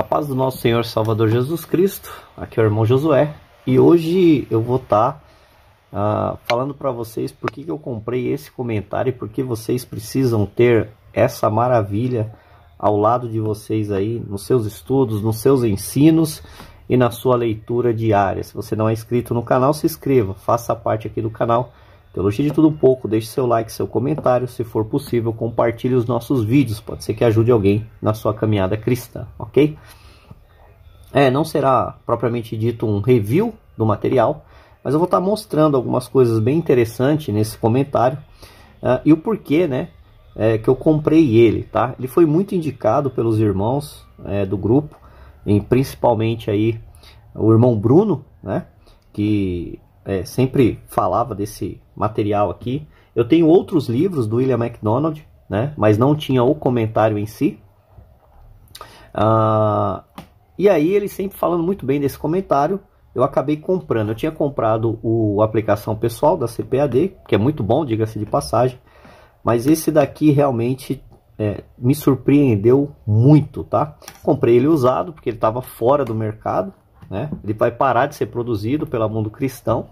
A paz do nosso Senhor Salvador Jesus Cristo, aqui é o irmão Josué e hoje eu vou estar tá, uh, falando para vocês por que, que eu comprei esse comentário e por que vocês precisam ter essa maravilha ao lado de vocês aí nos seus estudos, nos seus ensinos e na sua leitura diária. Se você não é inscrito no canal, se inscreva, faça parte aqui do canal Teologia então, de tudo um pouco, deixe seu like, seu comentário, se for possível, compartilhe os nossos vídeos, pode ser que ajude alguém na sua caminhada cristã, ok? É, não será propriamente dito um review do material, mas eu vou estar tá mostrando algumas coisas bem interessantes nesse comentário uh, e o porquê, né, é, que eu comprei ele, tá? Ele foi muito indicado pelos irmãos é, do grupo, em, principalmente aí o irmão Bruno, né, que é, sempre falava desse material aqui. Eu tenho outros livros do William MacDonald, né? Mas não tinha o comentário em si. Ah, e aí ele sempre falando muito bem desse comentário, eu acabei comprando. Eu tinha comprado o aplicação pessoal da CPAD, que é muito bom, diga-se de passagem. Mas esse daqui realmente é, me surpreendeu muito, tá? Comprei ele usado porque ele estava fora do mercado. Né? Ele vai parar de ser produzido pelo mundo cristão.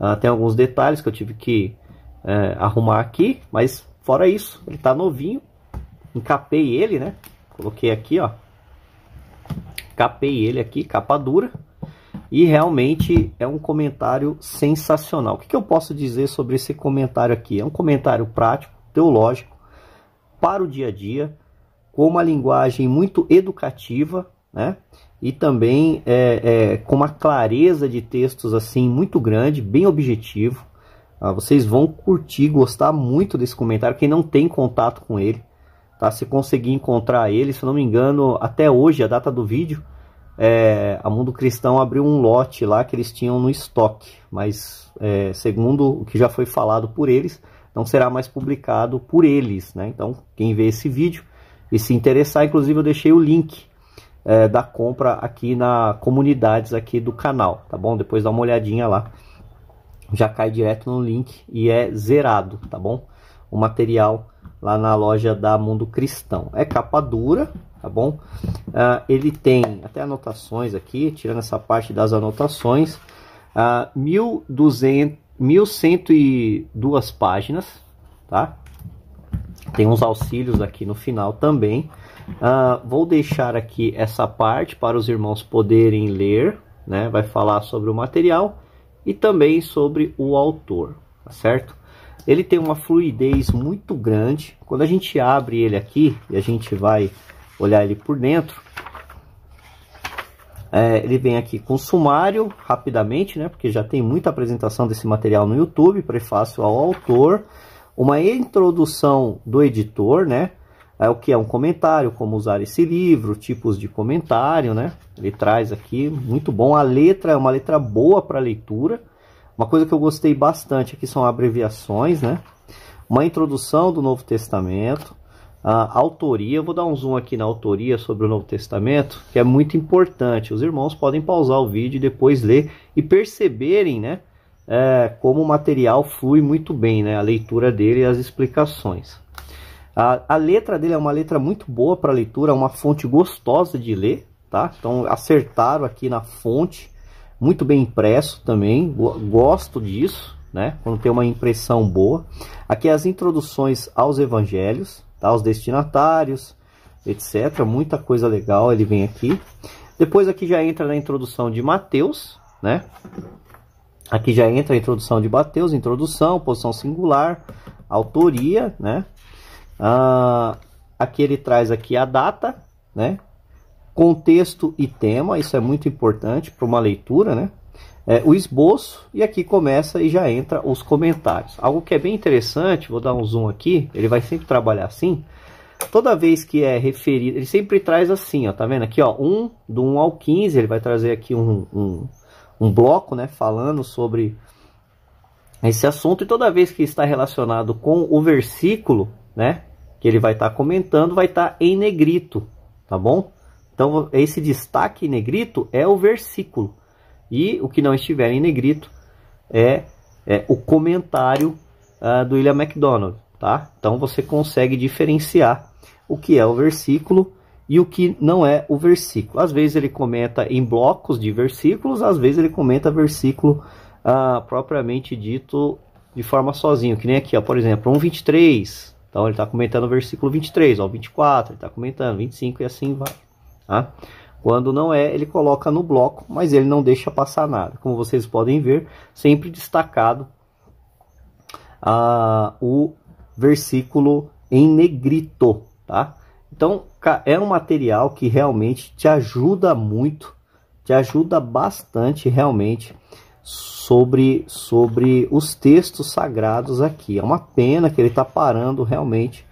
Uh, tem alguns detalhes que eu tive que é, arrumar aqui, mas fora isso, ele está novinho. Encapei ele, né? Coloquei aqui, ó. Capei ele aqui, capa dura. E realmente é um comentário sensacional. O que, que eu posso dizer sobre esse comentário aqui? É um comentário prático, teológico, para o dia a dia, com uma linguagem muito educativa, né? e também é, é, com uma clareza de textos assim muito grande, bem objetivo. Ah, vocês vão curtir, gostar muito desse comentário. Quem não tem contato com ele, tá? Se conseguir encontrar ele, se não me engano, até hoje a data do vídeo, é, a Mundo Cristão abriu um lote lá que eles tinham no estoque, mas é, segundo o que já foi falado por eles, não será mais publicado por eles, né? Então, quem vê esse vídeo e se interessar, inclusive eu deixei o link é, da compra aqui na comunidades aqui do canal, tá bom? Depois dá uma olhadinha lá. Já cai direto no link e é zerado, tá bom? O material lá na loja da Mundo Cristão. É capa dura, tá bom? Uh, ele tem até anotações aqui, tirando essa parte das anotações. Uh, ah, 1102 páginas, tá? tem uns auxílios aqui no final também. Uh, vou deixar aqui essa parte para os irmãos poderem ler, né? Vai falar sobre o material e também sobre o autor, tá certo? Ele tem uma fluidez muito grande. Quando a gente abre ele aqui e a gente vai olhar ele por dentro, é, ele vem aqui com sumário, rapidamente, né? Porque já tem muita apresentação desse material no YouTube, prefácio ao autor uma introdução do editor, né? É o que é um comentário, como usar esse livro, tipos de comentário, né? Ele traz aqui, muito bom. A letra é uma letra boa para leitura. Uma coisa que eu gostei bastante aqui são abreviações, né? Uma introdução do Novo Testamento, a autoria. Eu vou dar um zoom aqui na autoria sobre o Novo Testamento, que é muito importante. Os irmãos podem pausar o vídeo e depois ler e perceberem, né? é, como o material flui muito bem, né? A leitura dele e as explicações. A, a letra dele é uma letra muito boa para leitura, é uma fonte gostosa de ler, tá? Então acertaram aqui na fonte, muito bem impresso também, gosto disso, né? Quando tem uma impressão boa. Aqui as introduções aos evangelhos, tá? Aos destinatários, etc. Muita coisa legal ele vem aqui. Depois aqui já entra na introdução de Mateus, né? Aqui já entra a introdução de Mateus, introdução, posição singular, autoria, né? Ah, aqui ele traz aqui a data, né? Contexto e tema, isso é muito importante para uma leitura, né? É, o esboço, e aqui começa e já entra os comentários. Algo que é bem interessante, vou dar um zoom aqui, ele vai sempre trabalhar assim. Toda vez que é referido, ele sempre traz assim, ó, tá vendo? Aqui, ó, 1, do 1 ao 15, ele vai trazer aqui um, um um bloco né, falando sobre esse assunto, e toda vez que está relacionado com o versículo né, que ele vai estar tá comentando, vai estar tá em negrito, tá bom? Então, esse destaque em negrito é o versículo, e o que não estiver em negrito é, é o comentário uh, do William MacDonald, tá? Então, você consegue diferenciar o que é o versículo e o que não é o versículo. Às vezes ele comenta em blocos de versículos, às vezes ele comenta versículo ah, propriamente dito de forma sozinho, que nem aqui, ó, por exemplo, 1,23. Então ele está comentando o versículo 23, ó, 24, ele está comentando 25 e assim vai. Tá? Quando não é, ele coloca no bloco, mas ele não deixa passar nada. Como vocês podem ver, sempre destacado ah, o versículo em negrito. Tá? Então, é um material que realmente te ajuda muito, te ajuda bastante realmente sobre, sobre os textos sagrados aqui. É uma pena que ele está parando realmente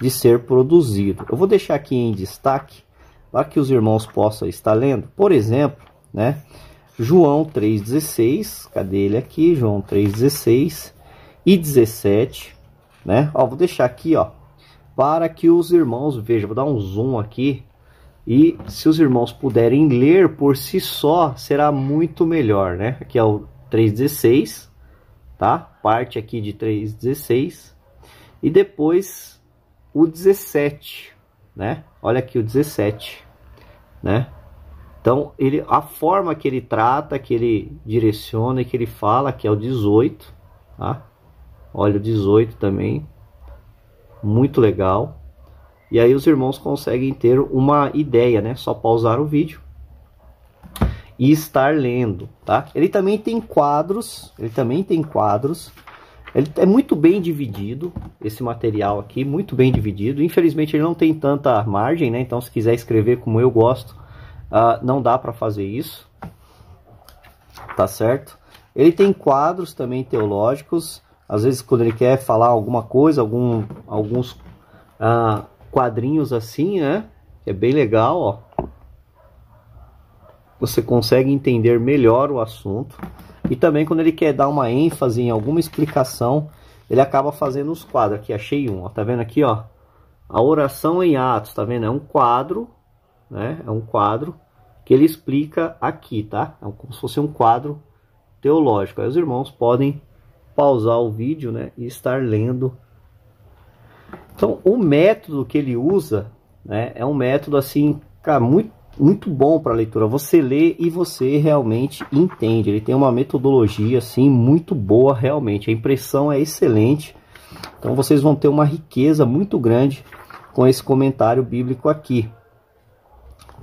de ser produzido. Eu vou deixar aqui em destaque para que os irmãos possam estar lendo. Por exemplo, né? João 3,16, cadê ele aqui? João 3,16 e 17, né? Ó, vou deixar aqui, ó, para que os irmãos vejam. Vou dar um zoom aqui. E se os irmãos puderem ler por si só, será muito melhor, né? Aqui é o 316, tá? Parte aqui de 316. E depois o 17, né? Olha aqui o 17, né? Então, ele, a forma que ele trata, que ele direciona e que ele fala, que é o 18, tá? Olha o 18 também, muito legal. E aí os irmãos conseguem ter uma ideia, né? Só pausar o vídeo e estar lendo, tá? Ele também tem quadros, ele também tem quadros. Ele é muito bem dividido esse material aqui, muito bem dividido. Infelizmente ele não tem tanta margem, né? Então se quiser escrever como eu gosto, uh, não dá para fazer isso, tá certo? Ele tem quadros também teológicos às vezes quando ele quer falar alguma coisa, algum, alguns ah, quadrinhos assim, né? É bem legal, ó. Você consegue entender melhor o assunto. E também quando ele quer dar uma ênfase em alguma explicação, ele acaba fazendo os quadros. Aqui, achei um, ó. Tá vendo aqui, ó? A oração em Atos, tá vendo? É um quadro, né? É um quadro que ele explica aqui, tá? É como se fosse um quadro teológico. Aí os irmãos podem pausar o vídeo né, e estar lendo. Então, o método que ele usa né, é um método assim, cara, muito, muito bom para leitura. Você lê e você realmente entende. Ele tem uma metodologia assim muito boa, realmente. A impressão é excelente. Então, vocês vão ter uma riqueza muito grande com esse comentário bíblico aqui,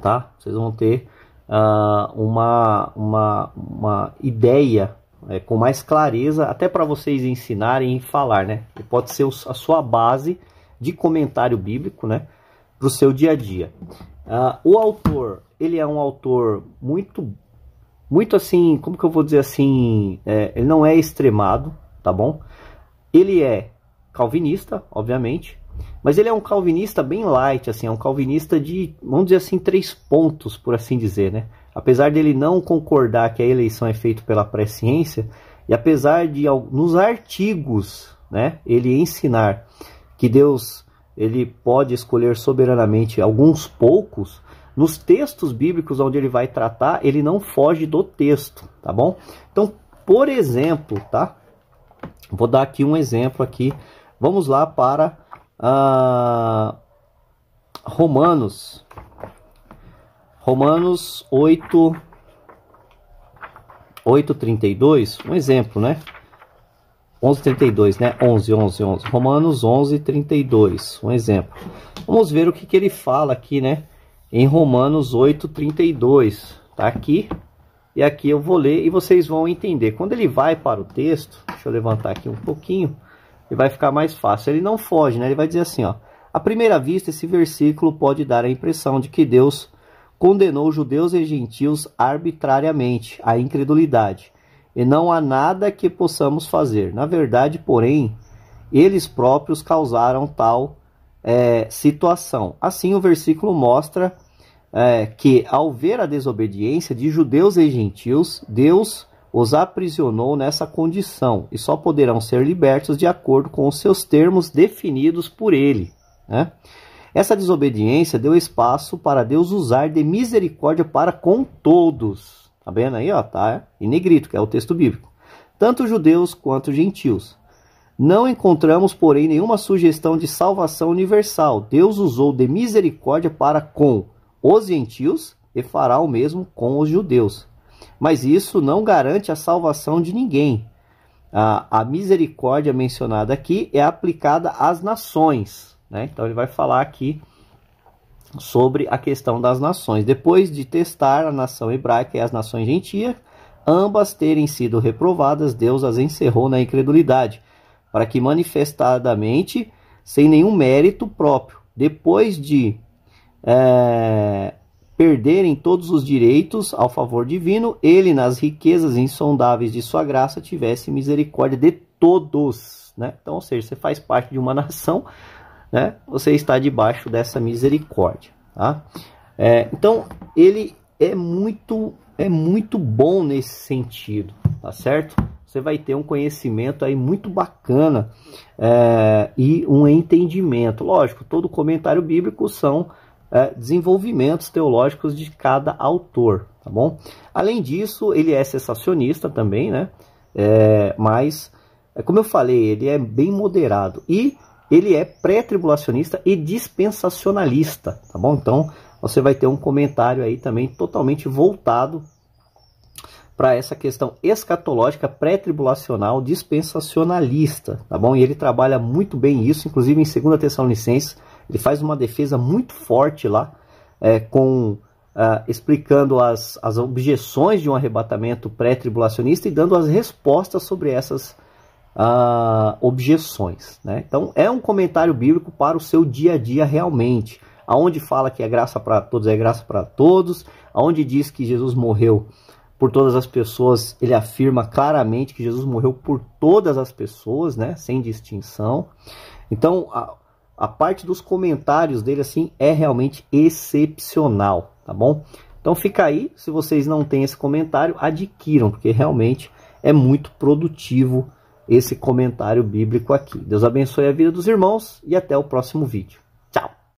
tá? Vocês vão ter uh, uma, uma, uma ideia é, com mais clareza, até para vocês ensinarem e falar, né? Que pode ser a sua base de comentário bíblico, né? Para o seu dia a dia. Ah, o autor, ele é um autor muito, muito assim, como que eu vou dizer assim? É, ele não é extremado, tá bom? Ele é calvinista, obviamente, mas ele é um calvinista bem light, assim, é um calvinista de, vamos dizer assim, três pontos, por assim dizer, né? apesar dele não concordar que a eleição é feita pela presciência, e apesar de nos artigos né, ele ensinar que Deus ele pode escolher soberanamente alguns poucos, nos textos bíblicos onde ele vai tratar, ele não foge do texto, tá bom? Então, por exemplo, tá? Vou dar aqui um exemplo aqui. Vamos lá para ah, Romanos, Romanos 8, 8,32, um exemplo, né? 11,32, né? 11, 11, 11. Romanos 11,32, um exemplo. Vamos ver o que, que ele fala aqui, né? Em Romanos 8,32, tá aqui. E aqui eu vou ler e vocês vão entender. Quando ele vai para o texto, deixa eu levantar aqui um pouquinho, e vai ficar mais fácil. Ele não foge, né? Ele vai dizer assim, ó. À primeira vista, esse versículo pode dar a impressão de que Deus condenou judeus e gentios arbitrariamente à incredulidade, e não há nada que possamos fazer. Na verdade, porém, eles próprios causaram tal é, situação. Assim, o versículo mostra é, que, ao ver a desobediência de judeus e gentios, Deus os aprisionou nessa condição e só poderão ser libertos de acordo com os seus termos definidos por ele. Né? Essa desobediência deu espaço para Deus usar de misericórdia para com todos. Tá vendo aí, ó, tá? Em negrito, que é o texto bíblico. Tanto judeus quanto gentios. Não encontramos, porém, nenhuma sugestão de salvação universal. Deus usou de misericórdia para com os gentios e fará o mesmo com os judeus. Mas isso não garante a salvação de ninguém. A, a misericórdia mencionada aqui é aplicada às nações, né? Então ele vai falar aqui sobre a questão das nações. Depois de testar a nação hebraica e as nações gentias, ambas terem sido reprovadas, Deus as encerrou na incredulidade, para que manifestadamente, sem nenhum mérito próprio, depois de é, perderem todos os direitos ao favor divino, ele, nas riquezas insondáveis de sua graça, tivesse misericórdia de todos. Né? Então, ou seja, você faz parte de uma nação né, você está debaixo dessa misericórdia. Tá? É, então, ele é muito, é muito bom nesse sentido, tá certo? Você vai ter um conhecimento aí muito bacana é, e um entendimento. Lógico, todo comentário bíblico são é, desenvolvimentos teológicos de cada autor, tá bom? Além disso, ele é sensacionista também, né? É, mas, é, como eu falei, ele é bem moderado. E ele é pré-tribulacionista e dispensacionalista, tá bom? Então, você vai ter um comentário aí também totalmente voltado para essa questão escatológica pré-tribulacional dispensacionalista, tá bom? E ele trabalha muito bem isso, inclusive em 2 Tessalonicenses, ele faz uma defesa muito forte lá, é, com ah, explicando as, as objeções de um arrebatamento pré-tribulacionista e dando as respostas sobre essas objeções. Né? Então, é um comentário bíblico para o seu dia a dia realmente. Aonde fala que é graça para todos, é graça para todos. Aonde diz que Jesus morreu por todas as pessoas, ele afirma claramente que Jesus morreu por todas as pessoas, né? sem distinção. Então, a, a parte dos comentários dele assim é realmente excepcional, tá bom? Então fica aí, se vocês não têm esse comentário, adquiram, porque realmente é muito produtivo esse comentário bíblico aqui. Deus abençoe a vida dos irmãos e até o próximo vídeo.